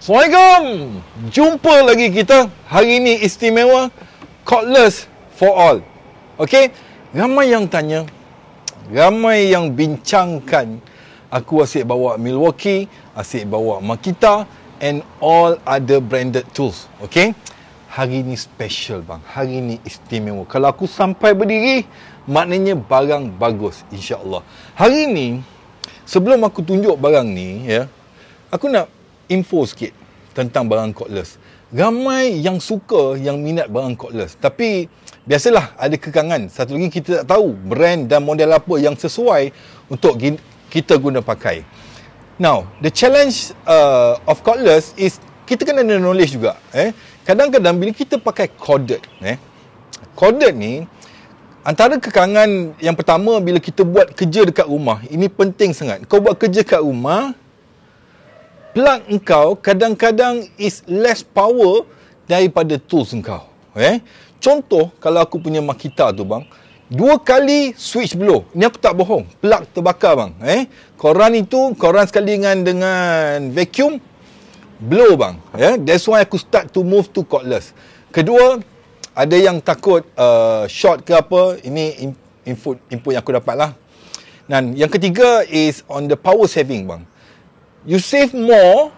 Assalamualaikum Jumpa lagi kita Hari ini istimewa Cordless for all Okay Ramai yang tanya Ramai yang bincangkan Aku asyik bawa Milwaukee Asyik bawa Makita And all other branded tools Okay Hari ini special bang Hari ini istimewa Kalau aku sampai berdiri Maknanya barang bagus InsyaAllah Hari ini Sebelum aku tunjuk barang ni ya, Aku nak info sikit tentang barang cordless. Ramai yang suka yang minat barang cordless tapi biasalah ada kekangan. Satu lagi kita tak tahu brand dan model apa yang sesuai untuk kita guna pakai. Now, the challenge uh, of cordless is kita kena ada knowledge juga eh. Kadang-kadang bila kita pakai corded eh. Corded ni antara kekangan yang pertama bila kita buat kerja dekat rumah, ini penting sangat. Kau buat kerja dekat rumah, plug engkau kadang-kadang is less power daripada tools engkau. Eh? Contoh kalau aku punya Makita tu bang, dua kali switch blow. Ni aku tak bohong, plug terbakar bang. Eh? Koran itu, koran sekali dengan, dengan vacuum, blow bang. Eh? That's why aku start to move to cordless. Kedua, ada yang takut uh, short ke apa, ini input, input yang aku dapat lah. Dan yang ketiga is on the power saving bang you save more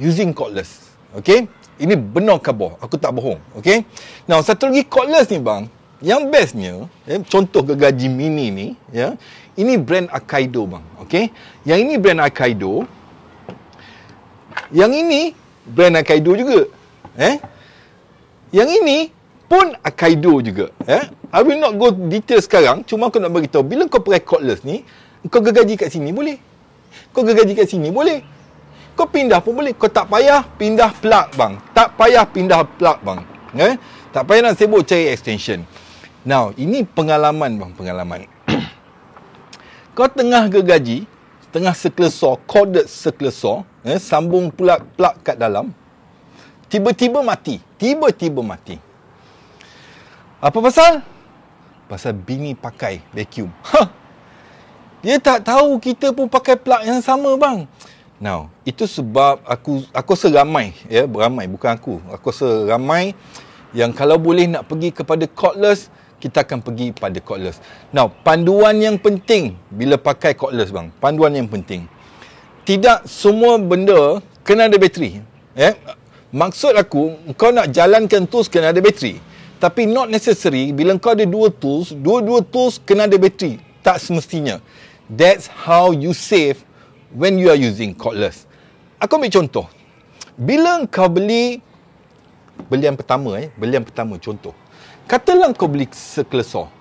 using cordless. Okay? Ini benar kabar. Aku tak bohong. Okay? Now, satu lagi cordless ni bang. Yang bestnya, eh, contoh gergaji mini ni. ya, yeah, Ini brand Akaido bang. Okay? Yang ini brand Akaido. Yang ini brand Akaido juga. Eh? Yang ini pun Akaido juga. Eh? I will not go detail sekarang. Cuma aku nak beritahu. Bila kau pakai cordless ni, kau gergaji kat sini boleh. Kau gaji kat sini boleh. Kau pindah pun boleh. Kau tak payah pindah plug bang. Tak payah pindah plug bang. Eh? Tak payah nak sibuk cari extension. Now, ini pengalaman bang, pengalaman. kau tengah gaji, tengah seklesor, corded seklesor, eh, sambung pula plug kat dalam. Tiba-tiba mati. Tiba-tiba mati. Apa pasal? Pasal bini pakai vacuum. Ha! Dia tak tahu kita pun pakai plug yang sama bang. Now, itu sebab aku aku rasa ramai ya, ramai bukan aku. Aku rasa yang kalau boleh nak pergi kepada cordless, kita akan pergi pada cordless. Now, panduan yang penting bila pakai cordless bang. Panduan yang penting. Tidak semua benda kena ada bateri. Ya. Maksud aku, kau nak jalankan tools kena ada bateri. Tapi not necessary bila kau ada dua tools, dua-dua tools kena ada bateri. Tak semestinya. That's how you save when you are using cordless. Aku ambil contoh. Bila kau beli belian pertama eh, Belian pertama contoh. Katalah kau beli sekelesor.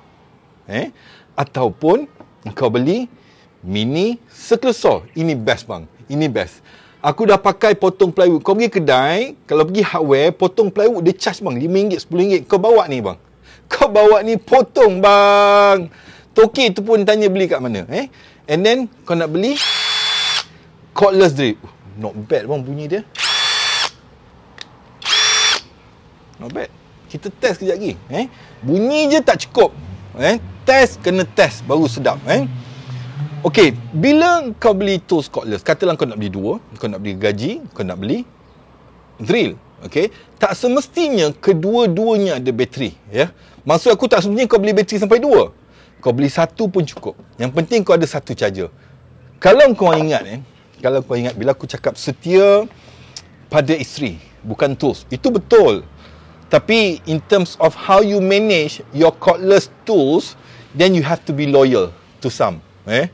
Eh? Ataupun kau beli mini sekelesor. Ini best bang. Ini best. Aku dah pakai potong plywood. Kau pergi kedai, kalau pergi hardware, potong plywood dia charge bang. RM5, RM10. Kau bawa ni bang. Kau bawa ni potong bang toke tu pun tanya beli kat mana eh and then kau nak beli cordless drip not bad pun bunyi dia not bad kita test kejap lagi eh bunyi je tak cukup eh test kena test baru sedap eh Okay, bila kau beli tools cordless, katalah kau nak beli dua, kau nak beli gaji, kau nak beli drill. Okay, tak semestinya kedua-duanya ada bateri. Ya? Maksud aku tak semestinya kau beli bateri sampai dua. Kau beli satu pun cukup. Yang penting kau ada satu charger. Kalau kau ingat eh, kalau kau ingat bila aku cakap setia pada isteri, bukan tools. Itu betul. Tapi in terms of how you manage your cordless tools, then you have to be loyal to some. Eh?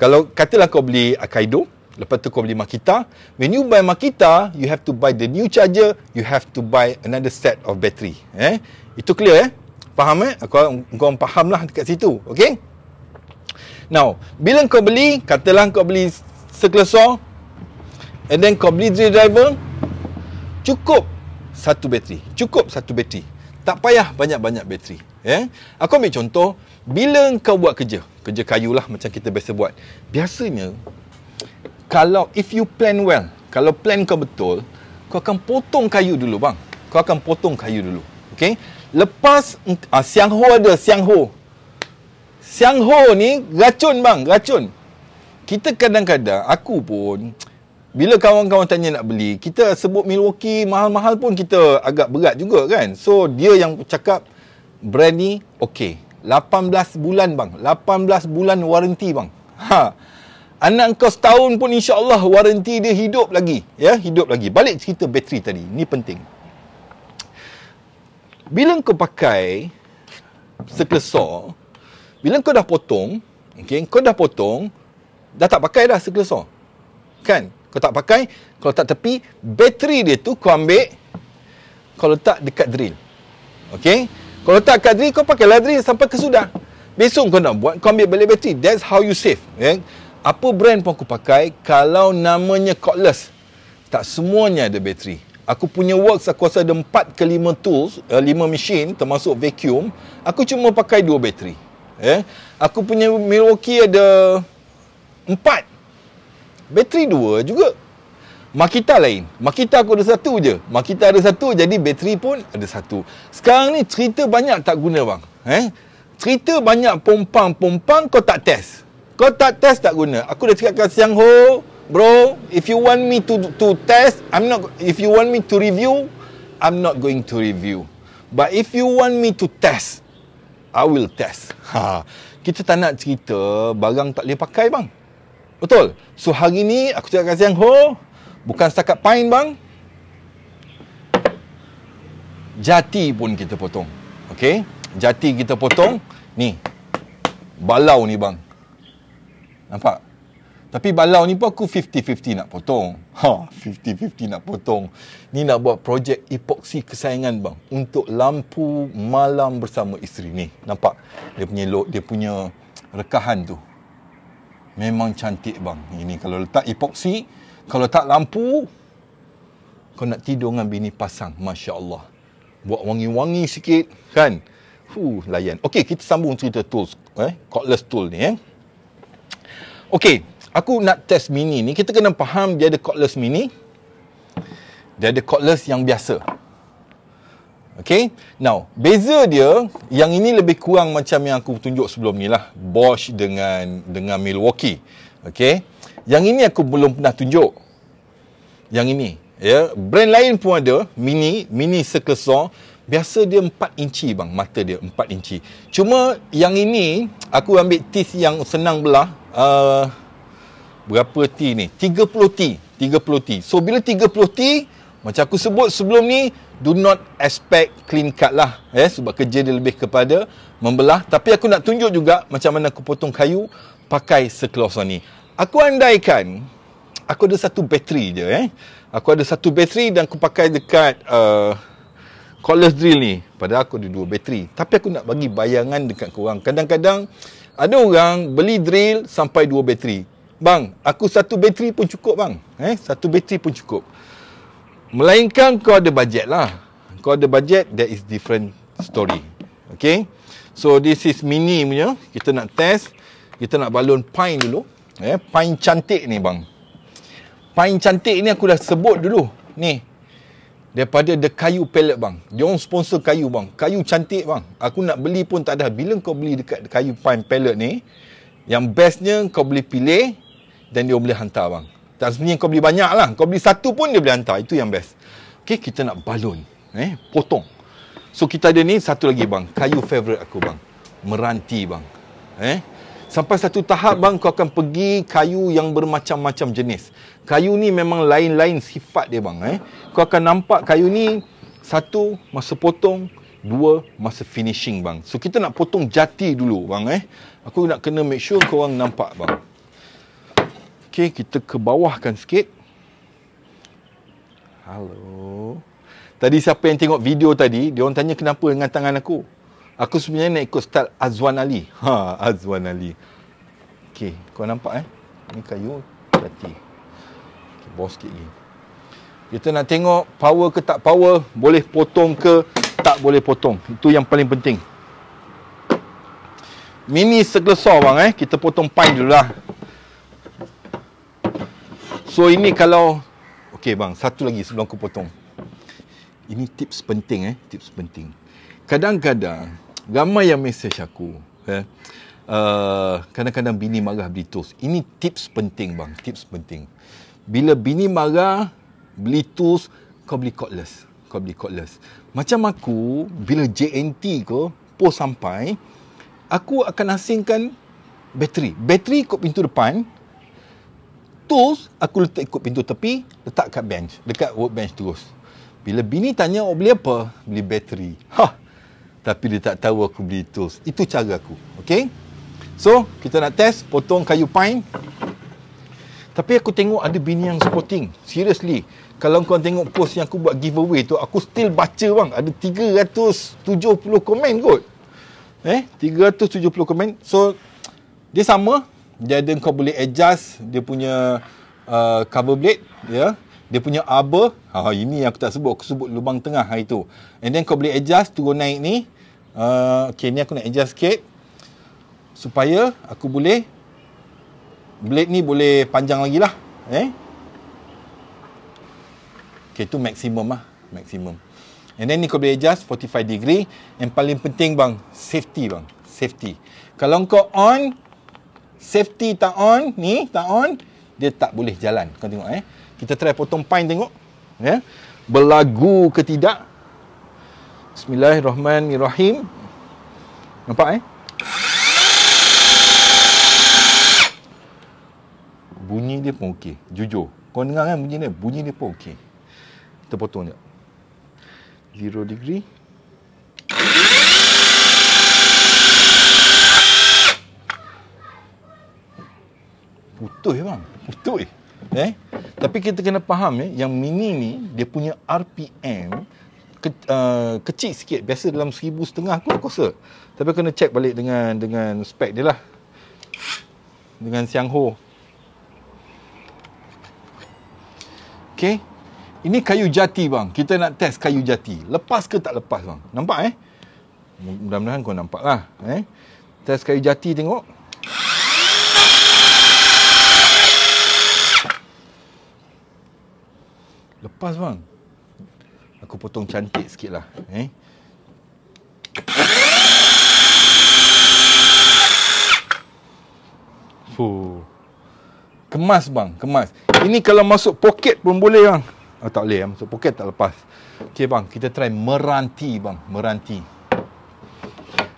Kalau katalah kau beli Akaido, lepas tu kau beli Makita, when you buy Makita, you have to buy the new charger, you have to buy another set of battery. Eh? Itu clear eh? faham eh? Aku, kau faham lah dekat situ. Okay? Now, bila kau beli, katalah kau beli sekelesor, and then kau beli three driver, cukup satu bateri. Cukup satu bateri. Tak payah banyak-banyak bateri. Yeah? Aku ambil contoh, bila kau buat kerja, kerja kayu lah macam kita biasa buat, biasanya, kalau if you plan well, kalau plan kau betul, kau akan potong kayu dulu bang. Kau akan potong kayu dulu. Okay? Lepas ah, Siang Ho ada Siang Ho Siang Ho ni Racun bang Racun Kita kadang-kadang Aku pun Bila kawan-kawan tanya nak beli Kita sebut Milwaukee Mahal-mahal pun kita Agak berat juga kan So dia yang cakap Brand ni Okay 18 bulan bang 18 bulan warranty bang Ha Anak kau setahun pun insyaAllah Warranty dia hidup lagi Ya hidup lagi Balik cerita bateri tadi Ni penting bila kau pakai circular saw, bila kau dah potong, okay, kau dah potong, dah tak pakai dah circular saw. Kan? Kau tak pakai, kalau tak tepi, bateri dia tu kau ambil, kau letak dekat drill. Okay? Kau letak dekat drill, kau pakai lah drill sampai kesudah. Besok kau nak buat, kau ambil balik bateri. That's how you save. Okay? Apa brand pun aku pakai, kalau namanya cordless, tak semuanya ada bateri aku punya works aku rasa ada 4 ke 5 tools, 5 eh, machine termasuk vacuum, aku cuma pakai 2 bateri. Eh, aku punya Milwaukee ada 4 bateri 2 juga. Makita lain. Makita aku ada satu je. Makita ada satu jadi bateri pun ada satu. Sekarang ni cerita banyak tak guna bang. Eh? Cerita banyak pompang-pompang kau tak test. Kau tak test tak guna. Aku dah cakap Siang Ho, bro, if you want me to to test, I'm not. If you want me to review, I'm not going to review. But if you want me to test, I will test. Ha. Kita tak nak cerita barang tak boleh pakai bang. Betul. So hari ni aku cakap kasih yang ho, bukan setakat pain bang. Jati pun kita potong. Okay? Jati kita potong. Ni. Balau ni bang. Nampak? Tapi balau ni pun aku 50-50 nak potong. Ha, 50-50 nak potong. Ni nak buat projek epoksi kesayangan bang. Untuk lampu malam bersama isteri ni. Nampak? Dia punya look, dia punya rekahan tu. Memang cantik bang. Ini kalau letak epoksi, kalau tak lampu, kau nak tidur dengan bini pasang. Masya Allah. Buat wangi-wangi sikit. Kan? Huh, layan. Okey, kita sambung cerita tools. Eh? Cordless tool ni eh. Okey, Aku nak test mini ni Kita kena faham dia ada cordless mini Dia ada cordless yang biasa Okay Now Beza dia Yang ini lebih kurang macam yang aku tunjuk sebelum ni lah Bosch dengan dengan Milwaukee Okay Yang ini aku belum pernah tunjuk Yang ini ya yeah. Brand lain pun ada Mini Mini sekesor Biasa dia 4 inci bang Mata dia 4 inci Cuma yang ini Aku ambil tis yang senang belah Err uh, berapa T ni? 30 T. 30 T. So, bila 30 T, macam aku sebut sebelum ni, do not expect clean cut lah. Eh? Sebab kerja dia lebih kepada membelah. Tapi aku nak tunjuk juga macam mana aku potong kayu pakai sekelosan ni. Aku andaikan, aku ada satu bateri je. Eh? Aku ada satu bateri dan aku pakai dekat... Uh, cordless drill ni padahal aku ada dua bateri tapi aku nak bagi bayangan dekat korang kadang-kadang ada orang beli drill sampai dua bateri bang, aku satu bateri pun cukup bang. Eh, satu bateri pun cukup. Melainkan kau ada bajet lah. Kau ada bajet, that is different story. Okay. So, this is mini punya. Kita nak test. Kita nak balon pine dulu. Eh, pine cantik ni bang. Pine cantik ni aku dah sebut dulu. Ni. Daripada The Kayu Pellet bang. Dia orang sponsor kayu bang. Kayu cantik bang. Aku nak beli pun tak ada. Bila kau beli dekat Kayu Pine Pellet ni, yang bestnya kau boleh pilih then dia boleh hantar bang. Dan sebenarnya kau beli banyak lah. Kau beli satu pun dia boleh hantar. Itu yang best. Okay, kita nak balon. Eh, potong. So, kita ada ni satu lagi bang. Kayu favourite aku bang. Meranti bang. Eh, Sampai satu tahap bang kau akan pergi kayu yang bermacam-macam jenis. Kayu ni memang lain-lain sifat dia bang eh. Kau akan nampak kayu ni satu masa potong, dua masa finishing bang. So kita nak potong jati dulu bang eh. Aku nak kena make sure kau orang nampak bang. Okay, kita ke bawahkan sikit. Hello. Tadi siapa yang tengok video tadi, dia orang tanya kenapa dengan tangan aku. Aku sebenarnya nak ikut style Azwan Ali. Ha, Azwan Ali. Okay, kau nampak eh? Ini kayu berarti. Okay, bawah sikit lagi. Kita nak tengok power ke tak power, boleh potong ke tak boleh potong. Itu yang paling penting. Mini segelsor bang eh. Kita potong pine dulu lah. So ini kalau Okay bang Satu lagi sebelum aku potong Ini tips penting eh Tips penting Kadang-kadang Ramai yang mesej aku eh, uh, Kadang-kadang bini marah beli tools Ini tips penting bang Tips penting Bila bini marah Beli tools Kau beli cordless Kau beli cordless Macam aku Bila JNT kau Post sampai Aku akan asingkan Bateri Bateri ikut pintu depan tools aku letak ikut pintu tepi letak kat bench dekat workbench terus bila bini tanya aku oh, beli apa beli bateri ha tapi dia tak tahu aku beli tools itu cara aku okay? so kita nak test potong kayu pine tapi aku tengok ada bini yang supporting seriously kalau kau tengok post yang aku buat giveaway tu aku still baca bang ada 370 komen kot eh 370 komen so dia sama dia ada kau boleh adjust dia punya uh, cover blade ya yeah. dia punya arbor oh, ini yang aku tak sebut aku sebut lubang tengah hari tu and then kau boleh adjust turun naik ni uh, okey ni aku nak adjust sikit supaya aku boleh blade ni boleh panjang lagi lah eh okey tu maksimum lah maksimum and then ni kau boleh adjust 45 degree Yang paling penting bang safety bang safety kalau kau on safety tak on ni tak on dia tak boleh jalan kau tengok eh kita try potong pine tengok ya yeah. berlagu ke tidak bismillahirrahmanirrahim nampak eh bunyi dia pun okey jujur kau dengar kan bunyi dia bunyi dia pun okey kita potong dia 0 degree putus ya, bang putus eh tapi kita kena faham ya eh, yang mini ni dia punya RPM ke, uh, kecil sikit biasa dalam seribu setengah aku aku rasa tapi kena check balik dengan dengan spek dia lah dengan Siang Ho Okay, ini kayu jati bang kita nak test kayu jati lepas ke tak lepas bang nampak eh mudah-mudahan kau nampak lah eh test kayu jati tengok Lepas bang Aku potong cantik sikit lah eh? Fuh. Kemas bang Kemas Ini kalau masuk poket pun boleh bang oh, Tak boleh Masuk poket tak lepas Okay bang Kita try meranti bang Meranti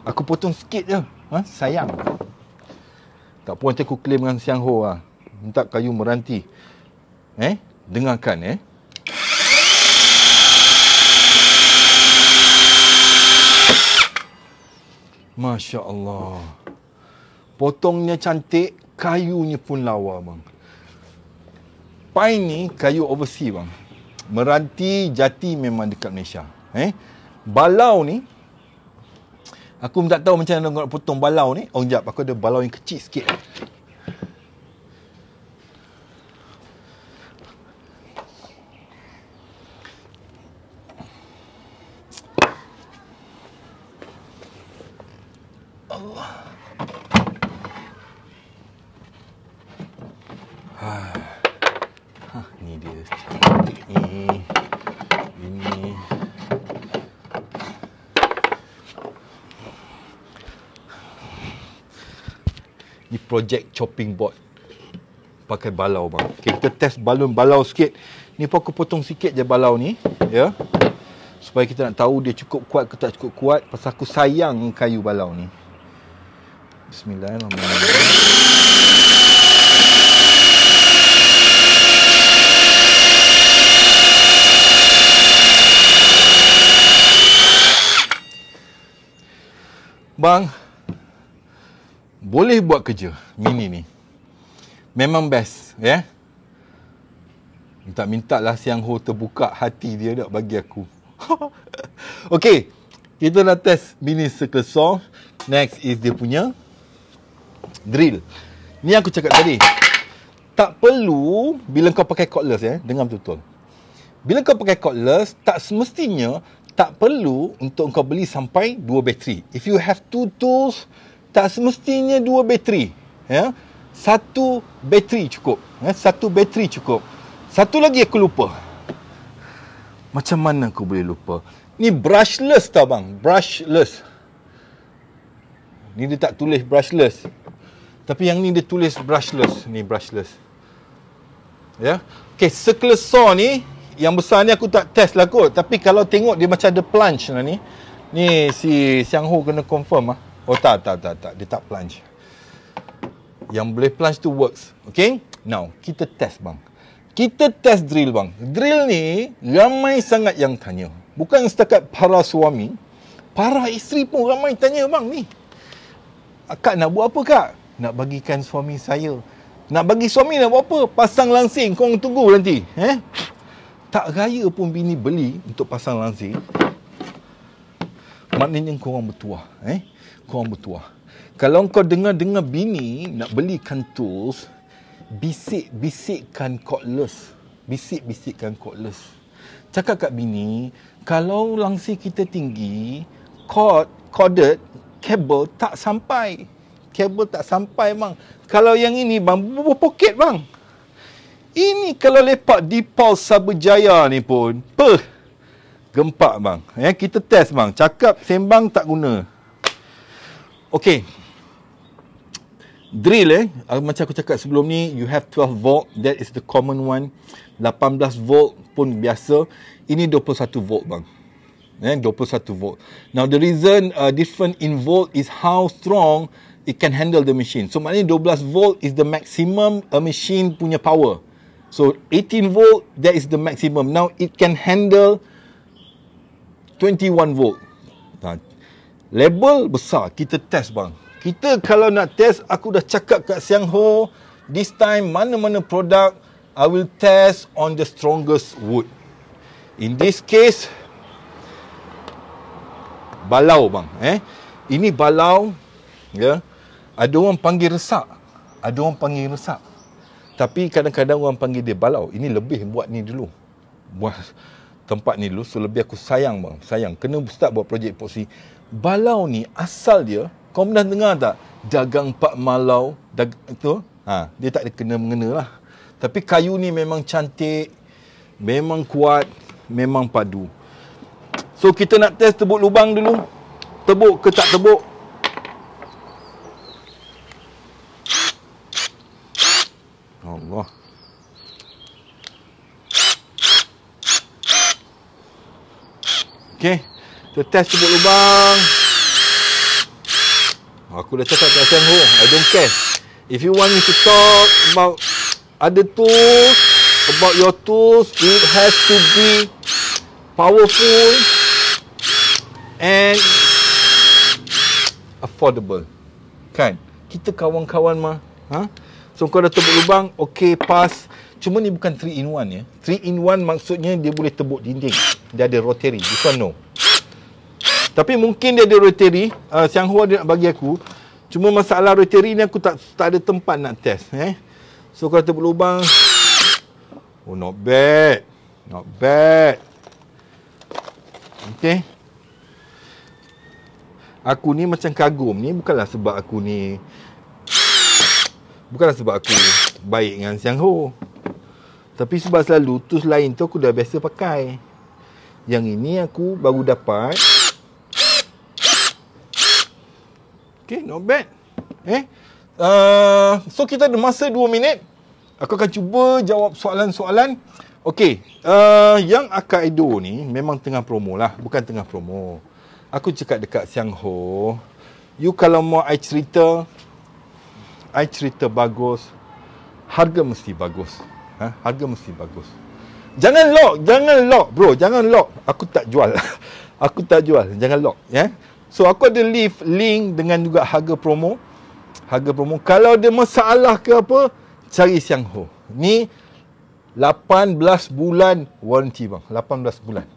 Aku potong sikit je ha? Sayang Tak pun nanti aku claim dengan Siang Ho lah. Minta kayu meranti Eh Dengarkan eh Masya Allah. Potongnya cantik, kayunya pun lawa bang. Pine ni kayu overseas bang. Meranti jati memang dekat Malaysia. Eh? Balau ni, aku tak tahu macam mana nak potong balau ni. Oh, jap. Aku ada balau yang kecil sikit. project chopping board pakai balau bang. Okay, kita test balun balau sikit. Ni pun aku potong sikit je balau ni, ya. Yeah. Supaya kita nak tahu dia cukup kuat ke tak cukup kuat pasal aku sayang kayu balau ni. Bismillahirrahmanirrahim. Bang, boleh buat kerja mini ni. Memang best, ya. Yeah? Minta-minta lah siang ho terbuka hati dia nak bagi aku. okay, kita dah test mini circle saw. Next is dia punya drill. Ni aku cakap tadi. Tak perlu bila kau pakai cordless ya. Eh? Dengar betul-betul. Bila kau pakai cordless, tak semestinya tak perlu untuk kau beli sampai dua bateri. If you have two tools, tak semestinya dua bateri ya satu bateri cukup ya satu bateri cukup satu lagi aku lupa macam mana aku boleh lupa ni brushless tau bang brushless ni dia tak tulis brushless tapi yang ni dia tulis brushless ni brushless ya Okay circular saw ni yang besar ni aku tak test lah kot tapi kalau tengok dia macam ada plunge lah ni ni si Siang Hu kena confirm ah Oh tak, tak, tak, tak. Dia tak plunge. Yang boleh plunge tu works. Okay? Now, kita test bang. Kita test drill bang. Drill ni, ramai sangat yang tanya. Bukan setakat para suami. Para isteri pun ramai tanya bang ni. Kak nak buat apa kak? Nak bagikan suami saya. Nak bagi suami nak buat apa? Pasang langsing. Korang tunggu nanti. Eh? Tak raya pun bini beli untuk pasang langsing maknanya kau orang bertuah eh kau orang bertuah kalau kau dengar-dengar bini nak belikan tools bisik-bisikkan cordless bisik-bisikkan cordless cakap kat bini kalau langsi kita tinggi cord corded kabel tak sampai kabel tak sampai bang kalau yang ini bang buah poket bang ini kalau lepak di Pulse Sabah Jaya ni pun peh. Gempak bang. Ya, kita test bang. Cakap sembang tak guna. Okay. Drill eh. Ah, macam aku cakap sebelum ni, you have 12 volt. That is the common one. 18 volt pun biasa. Ini 21 volt bang. Eh, 21 volt. Now the reason uh, different in volt is how strong it can handle the machine. So maknanya 12 volt is the maximum a machine punya power. So 18 volt that is the maximum. Now it can handle 21 volt. Ha. Label besar kita test bang. Kita kalau nak test aku dah cakap kat Siang Ho this time mana-mana produk I will test on the strongest wood. In this case balau bang eh. Ini balau ya. Yeah. Ada orang panggil resak. Ada orang panggil resak. Tapi kadang-kadang orang panggil dia balau. Ini lebih buat ni dulu. Buat tempat ni dulu so lebih aku sayang bang sayang kena start buat projek epoxy balau ni asal dia kau pernah dengar tak dagang pak malau dag itu ha dia tak ada kena mengena lah tapi kayu ni memang cantik memang kuat memang padu so kita nak test tebuk lubang dulu tebuk ke tak tebuk Allah Okay, Kita test tubuh lubang. Aku dah cakap kat Sam Ho. I don't care. If you want me to talk about other tools, about your tools, it has to be powerful and affordable. Kan? Kita kawan-kawan mah. Ha? So, kau dah tebuk lubang. Okay, pass. Cuma ni bukan 3-in-1 ya. 3-in-1 maksudnya dia boleh tebuk dinding dia ada rotary this one no tapi mungkin dia ada rotary uh, siang hua dia nak bagi aku cuma masalah rotary ni aku tak tak ada tempat nak test eh so kalau terlubang oh not bad not bad okey aku ni macam kagum ni bukanlah sebab aku ni bukanlah sebab aku baik dengan siang hua tapi sebab selalu tools lain tu aku dah biasa pakai. Yang ini aku baru dapat. Okay, not bad. Eh? Uh, so, kita ada masa 2 minit. Aku akan cuba jawab soalan-soalan. Okay. Uh, yang Akaido ni memang tengah promo lah. Bukan tengah promo. Aku cakap dekat Siang Ho. You kalau mau I cerita. I cerita bagus. Harga mesti bagus. Ha? Harga mesti bagus. Jangan lock, jangan lock bro, jangan lock. Aku tak jual. aku tak jual, jangan lock, ya. Yeah? So aku ada leave link dengan juga harga promo. Harga promo. Kalau ada masalah ke apa, cari Siang Ho. Ni 18 bulan warranty bang. 18 bulan.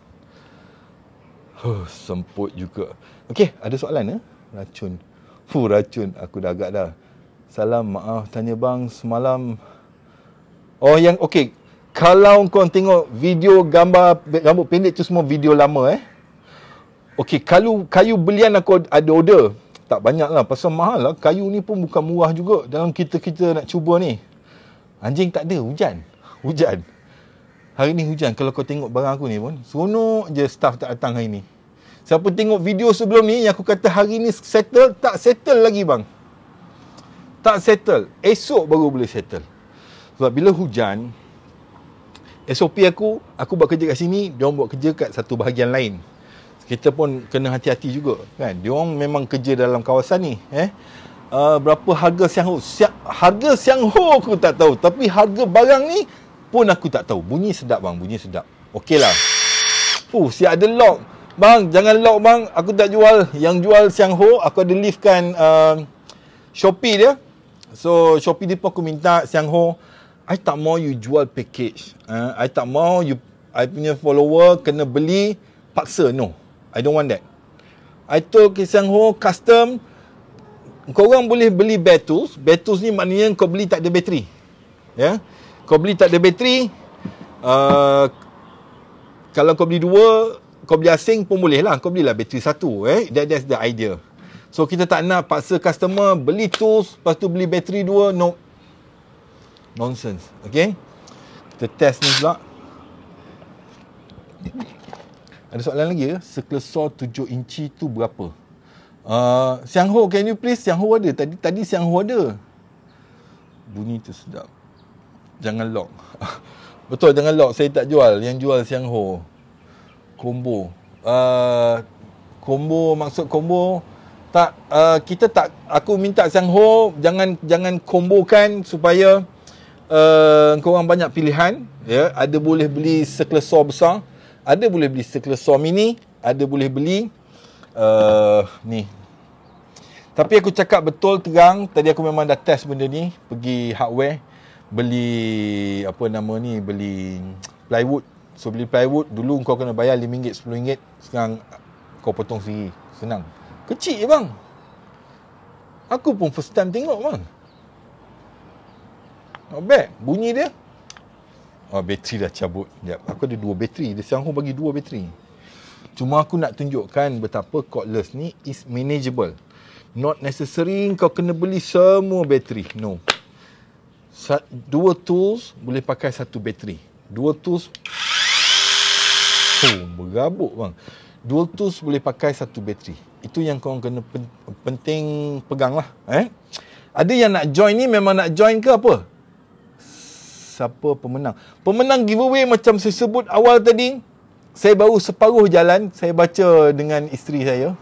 Huh, semput juga. Okey, ada soalan eh? Racun. Fu racun aku dah agak dah. Salam maaf tanya bang semalam. Oh yang okey, kalau kau tengok video gambar rambut pendek tu semua video lama eh. Okey, kalau kayu belian aku ada order, tak banyak lah pasal mahal lah. Kayu ni pun bukan murah juga dalam kita-kita nak cuba ni. Anjing tak ada, hujan. Hujan. Hari ni hujan kalau kau tengok barang aku ni pun. Seronok je staff tak datang hari ni. Siapa tengok video sebelum ni yang aku kata hari ni settle, tak settle lagi bang. Tak settle. Esok baru boleh settle. Sebab bila hujan, SOP aku aku buat kerja kat sini dia orang buat kerja kat satu bahagian lain kita pun kena hati-hati juga kan dia orang memang kerja dalam kawasan ni eh uh, berapa harga siang ho siap, harga siang ho aku tak tahu tapi harga barang ni pun aku tak tahu bunyi sedap bang bunyi sedap okeylah uh siap ada lock bang jangan lock bang aku tak jual yang jual siang ho aku ada liftkan uh, Shopee dia so Shopee dia pun aku minta siang ho I tak mau you jual package. Eh? I tak mau you I punya follower kena beli paksa. No. I don't want that. I told Kisang Ho custom kau orang boleh beli battles. Battles ni maknanya kau beli tak ada bateri. Ya. Yeah? Kau beli tak ada bateri. Uh, kalau kau beli dua, kau beli asing pun boleh lah. Kau belilah bateri satu. Eh? That, that's the idea. So, kita tak nak paksa customer beli tools, lepas tu beli bateri dua. No, nonsense. Okay? Kita test ni pula. Ada soalan lagi ke? Sekelesor 7 inci tu berapa? Uh, Siang Ho, can you please? Siang Ho ada. Tadi tadi Siang Ho ada. Bunyi tu sedap. Jangan lock. Betul, jangan lock. Saya tak jual. Yang jual Siang Ho. Combo. Uh, combo, maksud combo. Tak, uh, kita tak, aku minta Siang Ho, jangan, jangan kombokan kan supaya uh, eh, kau orang banyak pilihan ya yeah. ada boleh beli sekelesor besar ada boleh beli sekelesor mini ada boleh beli uh, ni tapi aku cakap betul terang tadi aku memang dah test benda ni pergi hardware beli apa nama ni beli plywood so beli plywood dulu kau kena bayar RM5 RM10 sekarang kau potong sendiri senang kecil je bang aku pun first time tengok bang Oh bad. Bunyi dia. Oh, bateri dah cabut. Jap. Aku ada dua bateri. Dia siang bagi dua bateri. Cuma aku nak tunjukkan betapa cordless ni is manageable. Not necessary kau kena beli semua bateri. No. Sat dua tools boleh pakai satu bateri. Dua tools... Oh, bergabuk bang. Dua tools boleh pakai satu bateri. Itu yang kau kena pen- penting pegang lah. Eh? Ada yang nak join ni memang nak join ke apa? siapa pemenang. Pemenang giveaway macam saya sebut awal tadi, saya baru separuh jalan, saya baca dengan isteri saya.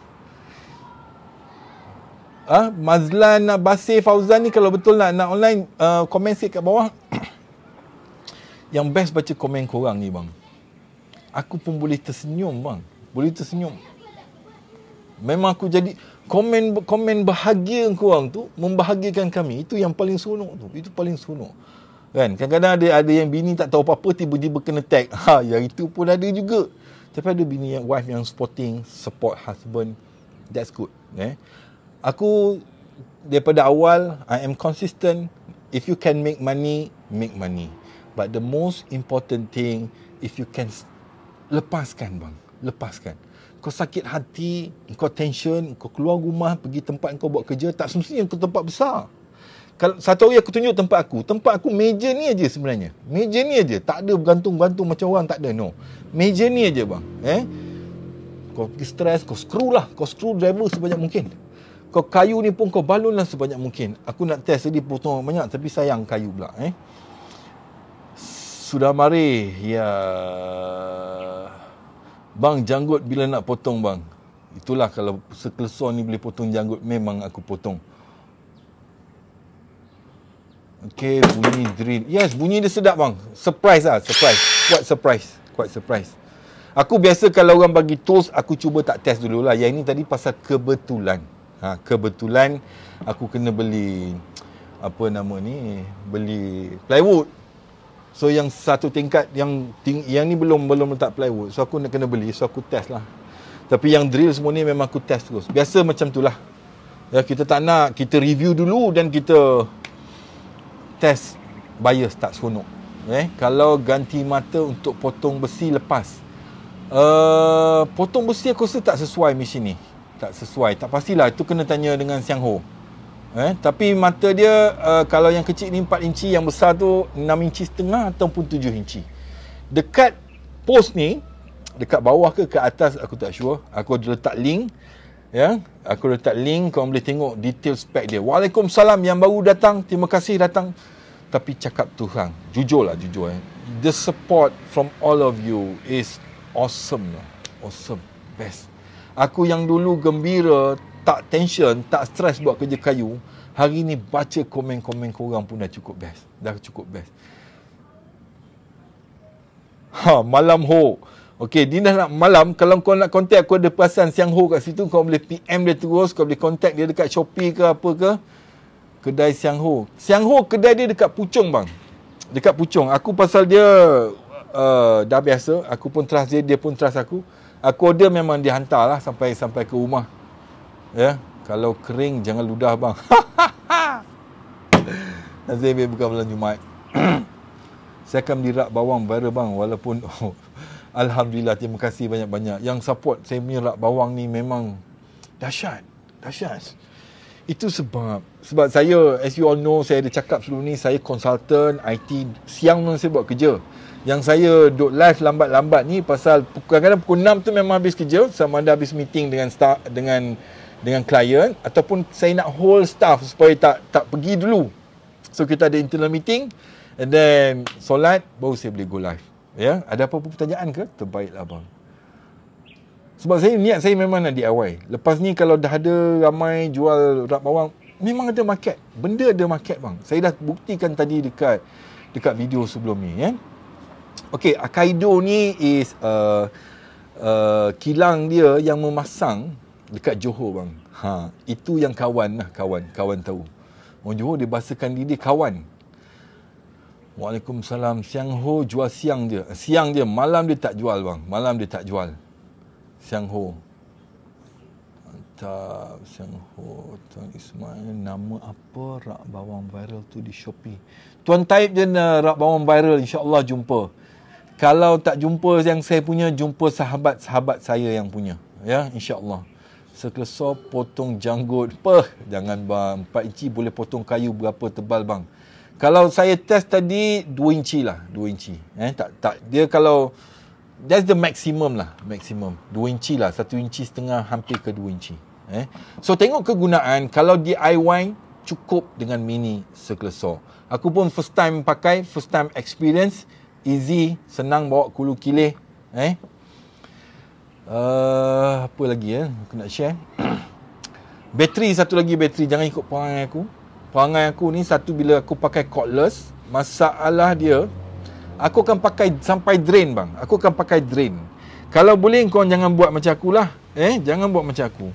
Ah, ha? Mazlan Basir Fauzan ni kalau betul nak nak online uh, komen sikit kat bawah. Yang best baca komen korang ni bang. Aku pun boleh tersenyum bang. Boleh tersenyum. Memang aku jadi komen komen bahagia korang tu membahagiakan kami. Itu yang paling seronok tu. Itu paling seronok. Kan? Kadang-kadang ada ada yang bini tak tahu apa-apa tiba-tiba kena tag. Ha, ya itu pun ada juga. Tapi ada bini yang wife yang supporting, support husband. That's good. Eh? Aku daripada awal, I am consistent. If you can make money, make money. But the most important thing, if you can lepaskan bang. Lepaskan. Kau sakit hati, kau tension, kau keluar rumah, pergi tempat kau buat kerja, tak semestinya ke tempat besar kalau satu hari aku tunjuk tempat aku, tempat aku meja ni aja sebenarnya. Meja ni aja, tak ada bergantung-gantung macam orang tak ada no. Meja ni aja bang, eh. Kau pergi stres, kau screw lah, kau screw driver sebanyak mungkin. Kau kayu ni pun kau balun lah sebanyak mungkin. Aku nak test jadi potong banyak tapi sayang kayu pula eh. Sudah mari, ya. Bang janggut bila nak potong bang? Itulah kalau sekelesor ni boleh potong janggut memang aku potong. Okay, bunyi drill. Yes, bunyi dia sedap bang. Surprise lah, surprise. Quite surprise. Quite surprise. Aku biasa kalau orang bagi tools, aku cuba tak test dulu lah. Yang ini tadi pasal kebetulan. Ha, kebetulan aku kena beli, apa nama ni, beli plywood. So yang satu tingkat, yang ting, yang ni belum belum letak plywood. So aku nak kena beli, so aku test lah. Tapi yang drill semua ni memang aku test terus. Biasa macam tu lah. Ya, kita tak nak, kita review dulu dan kita test buyer tak seronok eh kalau ganti mata untuk potong besi lepas uh, potong besi aku rasa tak sesuai mesin ni tak sesuai tak pastilah itu kena tanya dengan Siang Ho eh tapi mata dia uh, kalau yang kecil ni 4 inci yang besar tu 6 inci setengah ataupun 7 inci dekat post ni dekat bawah ke ke atas aku tak sure aku ada letak link ya aku letak link kau boleh tengok detail spek dia Waalaikumsalam yang baru datang terima kasih datang tapi cakap tu hang, jujur lah, jujur eh the support from all of you is awesome lah awesome best aku yang dulu gembira tak tension tak stress buat kerja kayu hari ni baca komen-komen korang pun dah cukup best dah cukup best ha malam ho Okay, Dina nak malam, kalau kau nak contact aku ada perasan siang ho kat situ, kau boleh PM dia terus, kau boleh contact dia dekat Shopee ke apa ke kedai Siang Ho. Siang Ho kedai dia dekat Puchong bang. Dekat Puchong. Aku pasal dia uh, dah biasa. Aku pun trust dia. Dia pun trust aku. Aku order memang dia hantar lah sampai, sampai ke rumah. Ya. Yeah? Kalau kering jangan ludah bang. Nazim biar buka bulan Jumaat. Saya akan menirak bawang viral bang walaupun... Oh. Alhamdulillah terima kasih banyak-banyak yang support saya punya rak bawang ni memang dahsyat dahsyat itu sebab Sebab saya As you all know Saya ada cakap sebelum ni Saya consultant IT Siang pun saya buat kerja Yang saya Duk live lambat-lambat ni Pasal Kadang-kadang pukul 6 tu Memang habis kerja Sama ada habis meeting Dengan staff Dengan Dengan klien, Ataupun saya nak hold staff Supaya tak Tak pergi dulu So kita ada internal meeting And then Solat Baru saya boleh go live Ya yeah? Ada apa-apa pertanyaan ke Terbaiklah bang. Sebab saya niat saya memang nak DIY. Lepas ni kalau dah ada ramai jual rak bawang, memang ada market. Benda ada market bang. Saya dah buktikan tadi dekat dekat video sebelum ni. Eh? Kan? Okay, Akaido ni is uh, uh, kilang dia yang memasang dekat Johor bang. Ha, itu yang kawan lah kawan. Kawan tahu. Orang Johor dia bahasakan diri dia kawan. Waalaikumsalam. Siang ho jual siang dia. Siang dia. Malam dia tak jual bang. Malam dia tak jual. Siang Ho Mantap Siang Ho Tuan Ismail Nama apa Rak bawang viral tu di Shopee Tuan type je nak Rak bawang viral InsyaAllah jumpa Kalau tak jumpa Yang saya punya Jumpa sahabat-sahabat saya yang punya Ya InsyaAllah Sekelesor potong janggut Peh Jangan bang Pak Inci boleh potong kayu Berapa tebal bang kalau saya test tadi 2 inci lah 2 inci eh tak tak dia kalau that's the maximum lah maximum 2 inci lah 1 inci setengah hampir ke 2 inci eh so tengok kegunaan kalau DIY cukup dengan mini circle saw aku pun first time pakai first time experience easy senang bawa kulu kilih eh Uh, apa lagi ya eh? aku nak share bateri satu lagi bateri jangan ikut perangai aku perangai aku ni satu bila aku pakai cordless masalah dia aku akan pakai sampai drain bang. Aku akan pakai drain. Kalau boleh kau jangan buat macam aku lah. Eh, jangan buat macam aku.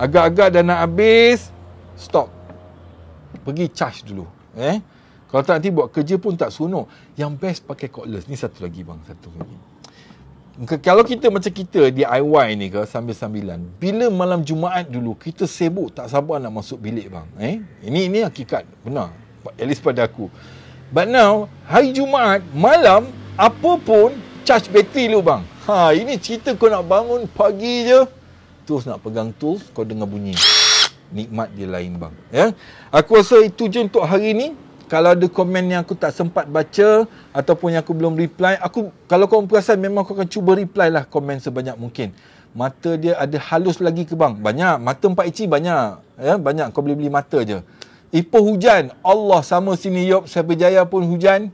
Agak-agak dah nak habis, stop. Pergi charge dulu. Eh. Kalau tak nanti buat kerja pun tak seronok. Yang best pakai cordless. Ni satu lagi bang, satu lagi. Kalau kita macam kita di DIY ni ke sambil-sambilan Bila malam Jumaat dulu Kita sibuk tak sabar nak masuk bilik bang eh? Ini ini hakikat Benar At least pada aku But now, hari Jumaat, malam, apa pun, charge bateri lu bang. Ha, ini cerita kau nak bangun pagi je. Terus nak pegang tools, kau dengar bunyi. Nikmat dia lain bang. Ya? Aku rasa itu je untuk hari ni. Kalau ada komen yang aku tak sempat baca ataupun yang aku belum reply, aku kalau kau perasan memang kau akan cuba reply lah komen sebanyak mungkin. Mata dia ada halus lagi ke bang? Banyak. Mata empat ici banyak. Ya, banyak. Kau boleh beli mata je. Ipoh hujan. Allah sama sini Yop. Siapa jaya pun hujan.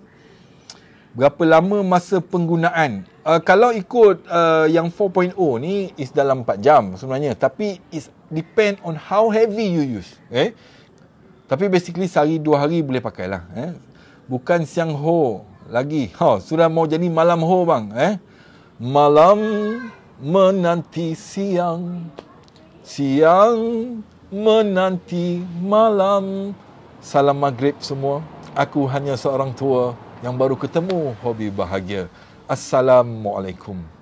Berapa lama masa penggunaan? Uh, kalau ikut uh, yang 4.0 ni is dalam 4 jam sebenarnya. Tapi it depend on how heavy you use. Eh? Tapi basically sehari dua hari boleh pakai lah. Eh? Bukan siang ho lagi. Ha, sudah mau jadi malam ho bang. Eh? Malam menanti siang. Siang menanti malam. Salam maghrib semua. Aku hanya seorang tua yang baru ketemu hobi bahagia. Assalamualaikum.